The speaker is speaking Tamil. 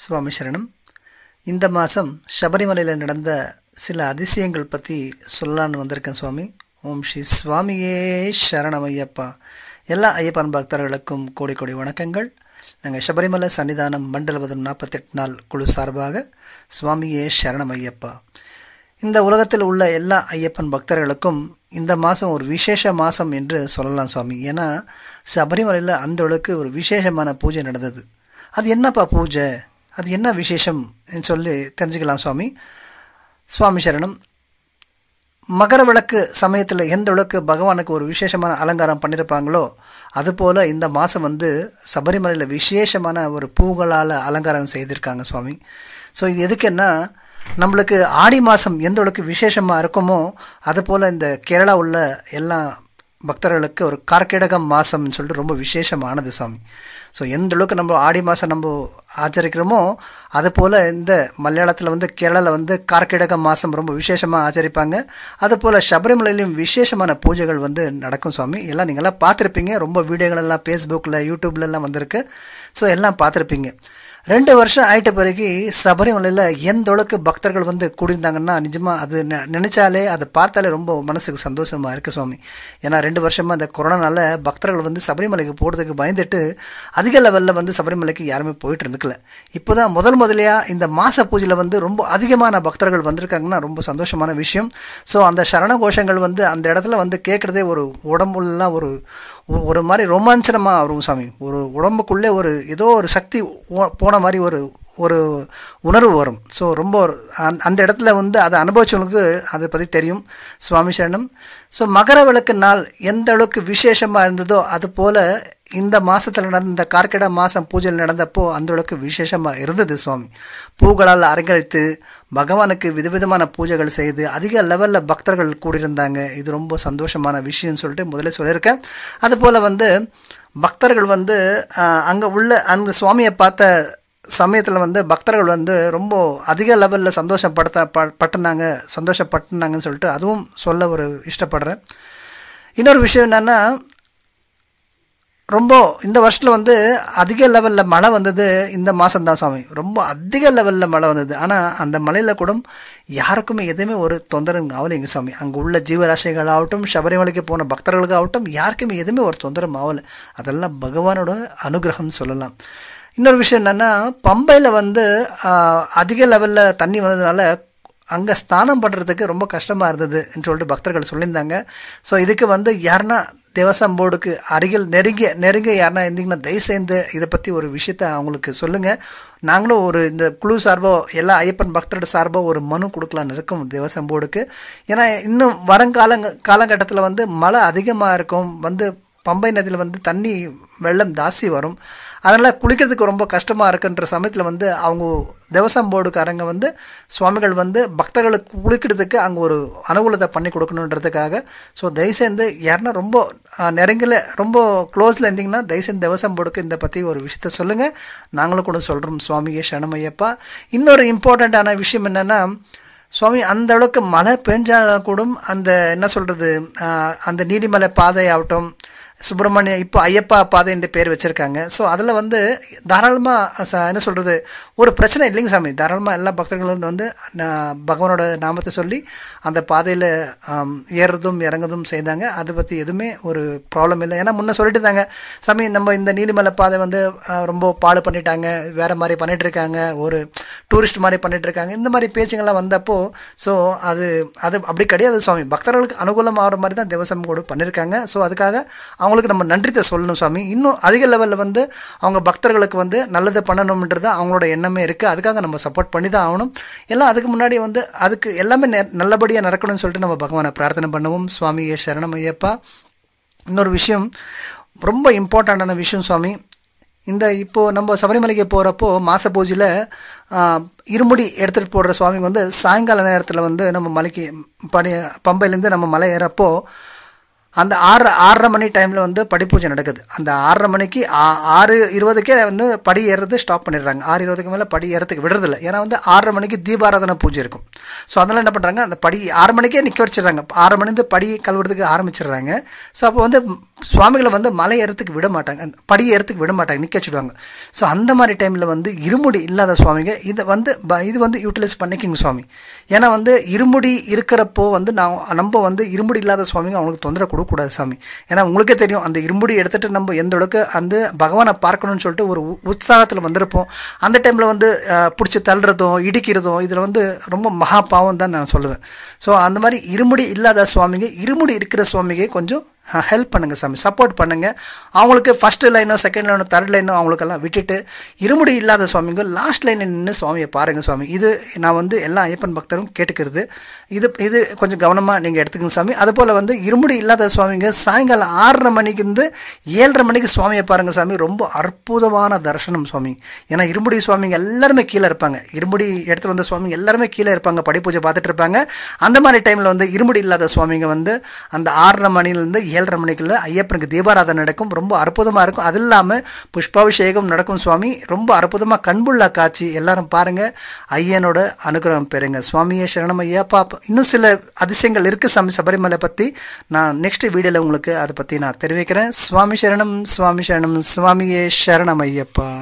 சுவாமி சரணம் இந்த மாதம் சபரிமலையில் நடந்த சில அதிசயங்கள் பற்றி சொல்லலான்னு வந்திருக்கேன் சுவாமி ஓம் ஸ்ரீ சுவாமியே சரணம் ஐயப்பா எல்லா ஐயப்பன் பக்தர்களுக்கும் கோடி கோடி வணக்கங்கள் நாங்கள் சபரிமலை சன்னிதானம் மண்டலவதம் நாற்பத்தெட்டு நாள் குழு சார்பாக சுவாமியே சரணம் ஐயப்பா இந்த உலகத்தில் உள்ள எல்லா ஐயப்பன் பக்தர்களுக்கும் இந்த மாதம் ஒரு விசேஷ மாதம் என்று சொல்லலாம் சுவாமி ஏன்னா சபரிமலையில் அந்த அளவுக்கு ஒரு விசேஷமான பூஜை நடந்தது அது என்னப்பா பூஜை அது என்ன விசேஷம் சொல்லி தெரிஞ்சுக்கலாம் சுவாமி சுவாமி சரணம் மகர விளக்கு சமயத்தில் எந்த அளவுக்கு பகவானுக்கு ஒரு விசேஷமான அலங்காரம் பண்ணியிருப்பாங்களோ அதுபோல் இந்த மாதம் வந்து சபரிமலையில் விசேஷமான ஒரு பூங்களால் அலங்காரம் செய்திருக்காங்க சுவாமி ஸோ இது எதுக்குன்னா நம்மளுக்கு ஆடி மாதம் எந்த அளவுக்கு விசேஷமாக இருக்குமோ அதுபோல் இந்த கேரளா உள்ள எல்லாம் பக்தர்களுக்கு ஒரு கார்க்கிடகம் மாதம்னு சொல்லிட்டு ரொம்ப விசேஷமானது சாமி ஸோ எந்த அளவுக்கு நம்ம ஆடி மாதம் நம்ம ஆச்சரிக்கிறோமோ அதுபோல் இந்த மலையாளத்தில் வந்து கேரளாவில் வந்து கார்கிடக மாதம் ரொம்ப விசேஷமாக ஆச்சரிப்பாங்க அதுபோல் போல் விசேஷமான பூஜைகள் வந்து நடக்கும் சுவாமி எல்லாம் நீங்கள்லாம் பார்த்துருப்பீங்க ரொம்ப வீடியோகள் எல்லாம் ஃபேஸ்புக்கில் யூடியூப்லலாம் வந்திருக்கு ஸோ எல்லாம் பார்த்துருப்பீங்க ரெண்டு வருஷம் ஆயிட்ட பிறகு சபரிமலையில் எந்த அளவுக்கு பக்தர்கள் வந்து கூடியிருந்தாங்கன்னா நிஜமாக அது நினச்சாலே அதை பார்த்தாலே ரொம்ப மனசுக்கு சந்தோஷமாக இருக்குது சுவாமி ஏன்னா ரெண்டு வருஷமாக அந்த கொரோனானால பக்தர்கள் வந்து சபரிமலைக்கு போகிறதுக்கு பயந்துட்டு அதிக லெவலில் வந்து சபரிமலைக்கு யாருமே போயிட்டு இருந்துக்கல இப்போ தான் முதல் முதலியாக இந்த மாச பூஜையில் வந்து ரொம்ப அதிகமான பக்தர்கள் வந்திருக்காங்கன்னா ரொம்ப சந்தோஷமான விஷயம் ஸோ அந்த சரண கோஷங்கள் வந்து அந்த இடத்துல வந்து கேட்குறதே ஒரு உடம்புலாம் ஒரு ஒரு மாதிரி ரொமாஞ்சனமாக வரும் சாமி ஒரு உடம்புக்குள்ளே ஒரு ஏதோ ஒரு சக்தி போ போன மாதிரி ஒரு ஒரு உணர்வு வரும் ஸோ ரொம்ப அந்த இடத்துல வந்து அதை அனுபவிச்சவங்களுக்கு அதை பற்றி தெரியும் சுவாமி சரணம் ஸோ மகர விளக்கு நாள் எந்த அளவுக்கு விசேஷமாக இருந்ததோ அது போல் இந்த மாதத்தில் நடந்த கார்கிட மாதம் பூஜையில் நடந்தப்போ அந்த அளவுக்கு விசேஷமாக இருந்தது சுவாமி பூக்களால் அலங்கரித்து பகவானுக்கு விதவிதமான பூஜைகள் செய்து அதிக லெவலில் பக்தர்கள் கூடியிருந்தாங்க இது ரொம்ப சந்தோஷமான விஷயம்னு சொல்லிட்டு முதலே சொல்லியிருக்கேன் அதுபோல் வந்து பக்தர்கள் வந்து அங்கே உள்ள அந்த சுவாமியை பார்த்த சமயத்தில் வந்து பக்தர்கள் வந்து ரொம்ப அதிக லெவலில் சந்தோஷப்படுத்த ப பட்டுனாங்க சந்தோஷப்பட்டுனாங்கன்னு சொல்லிட்டு அதுவும் சொல்ல ஒரு இஷ்டப்படுறேன் இன்னொரு விஷயம் என்னென்னா ரொம்ப இந்த வருஷத்தில் வந்து அதிக லெவலில் மழை வந்தது இந்த மாதம்தான் சாமி ரொம்ப அதிக லெவலில் மழை வந்தது ஆனால் அந்த மலையில் கூட யாருக்குமே எதுவுமே ஒரு தொந்தரவு ஆகலை எங்கள் சாமி அங்கே உள்ள ஜீவராசிகள் ஆகட்டும் சபரிமலைக்கு போன பக்தர்களுக்கு ஆகட்டும் யாருக்குமே எதுவுமே ஒரு தொந்தரவு ஆகலை அதெல்லாம் பகவானோட அனுகிரகம்னு சொல்லலாம் இன்னொரு விஷயம் என்னென்னா பம்பையில் வந்து அதிக லெவலில் தண்ணி வந்ததுனால அங்கே ஸ்நானம் பண்ணுறதுக்கு ரொம்ப கஷ்டமாக இருந்ததுன்னு சொல்லிட்டு பக்தர்கள் சொல்லியிருந்தாங்க ஸோ இதுக்கு வந்து யாருனா தேவசம் போர்டுக்கு அருகில் நெருங்கிய நெருங்கிய யாருனா இருந்தீங்கன்னா சேர்ந்து இதை பற்றி ஒரு விஷயத்த அவங்களுக்கு சொல்லுங்கள் நாங்களும் ஒரு இந்த குழு சார்போ எல்லா ஐயப்பன் பக்தரோட சார்போ ஒரு மனு கொடுக்கலான்னு இருக்கும் தேவசம் போர்டுக்கு ஏன்னா இன்னும் வரங்காலங்க காலகட்டத்தில் வந்து மழை அதிகமாக இருக்கும் வந்து பம்பை நதியில் வந்து தண்ணி வெள்ளம் ஜாஸ்தி வரும் அதனால் குளிக்கிறதுக்கு ரொம்ப கஷ்டமாக இருக்குன்ற சமயத்தில் வந்து அவங்க தேவசம் போர்டுக்காரங்க வந்து சுவாமிகள் வந்து பக்தர்களுக்கு குளிக்கிறதுக்கு அங்கே ஒரு அனுகூலத்தை பண்ணி கொடுக்கணுன்றதுக்காக ஸோ தயவுசெய்து யாருன்னா ரொம்ப நெருங்கில ரொம்ப க்ளோஸில் இருந்தீங்கன்னா தயவுசெய்து தேவசம் போர்டுக்கு இந்த பற்றி ஒரு விஷயத்த சொல்லுங்கள் நாங்களும் கூட சொல்கிறோம் சுவாமியே சனமையப்பா இன்னொரு இம்பார்ட்டண்ட்டான விஷயம் என்னென்னா சுவாமி அந்த அளவுக்கு மழை பெஞ்சாலும் கூட அந்த என்ன சொல்கிறது அந்த நீதிமலை பாதை ஆகட்டும் சுப்பிரமணிய இப்போ ஐயப்பா பாதை பேர் வச்சுருக்காங்க ஸோ அதில் வந்து தாராளமாக ச என்ன சொல்கிறது ஒரு பிரச்சனை இல்லைங்க சாமி தாராளமாக எல்லா பக்தர்களும் வந்து பகவானோட நாமத்தை சொல்லி அந்த பாதையில் ஏறுறதும் இறங்குறதும் செய்தாங்க அதை பற்றி எதுவுமே ஒரு ப்ராப்ளம் இல்லை ஏன்னா முன்னே சொல்லிட்டு இருந்தாங்க சாமி நம்ம இந்த நீலிமலை பாதை வந்து ரொம்ப பாடு பண்ணிட்டாங்க வேறு மாதிரி பண்ணிகிட்ருக்காங்க ஒரு டூரிஸ்ட் மாதிரி பண்ணிகிட்டு இருக்காங்க இந்த மாதிரி பேச்சுங்கள்லாம் வந்தப்போ ஸோ அது அது அப்படி கிடையாது சுவாமி பக்தர்களுக்கு அனுகூலம் ஆகிற மாதிரி தான் தேவசம் கூட பண்ணியிருக்காங்க ஸோ அதுக்காக அவங்களுக்கு நம்ம நன்றித்தை சொல்லணும் சுவாமி இன்னும் அதிக லெவலில் வந்து அவங்க பக்தர்களுக்கு வந்து நல்லது பண்ணணுன்றது அவங்களோட எண்ணமே இருக்குது அதுக்காக நம்ம சப்போர்ட் பண்ணி தான் ஆகணும் எல்லாம் அதுக்கு முன்னாடி வந்து அதுக்கு எல்லாமே நல்லபடியாக நடக்கணும்னு சொல்லிட்டு நம்ம பகவானை பிரார்த்தனை பண்ணுவோம் சுவாமியே சரணம் ஐயப்பா இன்னொரு விஷயம் ரொம்ப இம்பார்ட்டண்ட்டான விஷயம் சுவாமி இந்த இப்போது நம்ம சபரிமலைக்கு போகிறப்போ மாத பூஜையில் இருமுடி எடுத்துகிட்டு போடுற சுவாமி வந்து சாயங்கால நேரத்தில் வந்து நம்ம மலைக்கு படி பம்பையிலேருந்து நம்ம மலை ஏறப்போ அந்த ஆறு ஆறரை மணி டைமில் வந்து படிப்பூஜை நடக்குது அந்த ஆறரை மணிக்கு ஆ ஆறு இருபதுக்கே வந்து படி ஏறது ஸ்டாப் பண்ணிடுறாங்க ஆறு இருபதுக்கு மேலே படி ஏறத்துக்கு விடுறதில்ல ஏன்னா வந்து ஆறரை மணிக்கு தீபாராதனை பூஜை இருக்கும் ஸோ அதனால் என்ன பண்ணுறாங்க அந்த படி ஆறு மணிக்கே நிற்க வச்சிடுறாங்க ஆறு மணிந்து படி கழுவுறதுக்கு ஆரம்பிச்சிடுறாங்க ஸோ அப்போ வந்து சுவாமிகளை வந்து மலை ஏறத்துக்கு விட மாட்டாங்க படி ஏறத்துக்கு விட மாட்டாங்க நிற்க வச்சுடுவாங்க ஸோ அந்த மாதிரி டைமில் வந்து இருமுடி இல்லாத சுவாமிங்க இதை வந்து இது வந்து யூட்டிலைஸ் பண்ணிக்கிங்க சுவாமி ஏன்னா வந்து இருமுடி இருக்கிறப்போ வந்து நான் நம்ம வந்து இருமுடி இல்லாத சுவாமிங்க அவங்களுக்கு தொந்தரவு விடக்கூடாது சாமி ஏன்னா உங்களுக்கே தெரியும் அந்த இரும்புடி எடுத்துகிட்டு நம்ம எந்த அளவுக்கு அந்த பகவானை பார்க்கணும்னு சொல்லிட்டு ஒரு உற்சாகத்தில் வந்திருப்போம் அந்த டைமில் வந்து பிடிச்சி தள்ளுறதும் இடிக்கிறதும் இதில் வந்து ரொம்ப மகா பாவம் தான் நான் சொல்லுவேன் ஸோ அந்த மாதிரி இருமுடி இல்லாத சுவாமிங்க இருமுடி இருக்கிற சுவாமிங்க கொஞ்சம் ஹெல்ப் பண்ணுங்கள் சாமி சப்போர்ட் பண்ணுங்கள் அவங்களுக்கு ஃபஸ்ட்டு லைனோ செகண்ட் லைனோ தேர்ட் லைனோ அவங்களுக்கெல்லாம் விட்டுட்டு இருமுடி இல்லாத சுவாமிங்க லாஸ்ட் லைனில் நின்று சுவாமியை பாருங்கள் சுவாமி இது நான் வந்து எல்லா ஐயப்பன் பக்தரும் கேட்டுக்கிறது இது இது கொஞ்சம் கவனமாக நீங்கள் எடுத்துக்கங்க சாமி அதுபோல் வந்து இருமுடி இல்லாத சுவாமிங்க சாயங்காலம் ஆறரை மணிக்கு இருந்து ஏழரை மணிக்கு சுவாமியை பாருங்கள் சாமி ரொம்ப அற்புதமான தர்சனம் சுவாமி ஏன்னா இருமுடி சுவாமிங்க எல்லாருமே கீழே இருப்பாங்க இருமுடி எடுத்துகிட்டு வந்த சுவாமிங்க எல்லாருமே கீழே இருப்பாங்க படிப்பூஜை பார்த்துட்டு இருப்பாங்க அந்த மாதிரி டைமில் வந்து இருமுடி இல்லாத சுவாமிங்க வந்து அந்த ஆறரை மணிலேருந்து ஏழரை மணிக்குள்ள ஐயப்பனுக்கு தீபாராதனை நடக்கும் ரொம்ப அற்புதமாக இருக்கும் அது இல்லாமல் புஷ்பாபிஷேகம் நடக்கும் சுவாமி ரொம்ப அற்புதமாக கண்புள்ள காட்சி எல்லாரும் பாருங்கள் ஐயனோட அனுகிரகம் பெறுங்க சுவாமியை சரணம் ஐயாப்பா இன்னும் சில அதிசயங்கள் இருக்குது சாமி சபரிமலை பற்றி நான் நெக்ஸ்ட் வீடியோவில் உங்களுக்கு அதை பற்றி நான் தெரிவிக்கிறேன் சுவாமி சரணம் சுவாமி சரணம் சுவாமியே சரணம் ஐயப்பா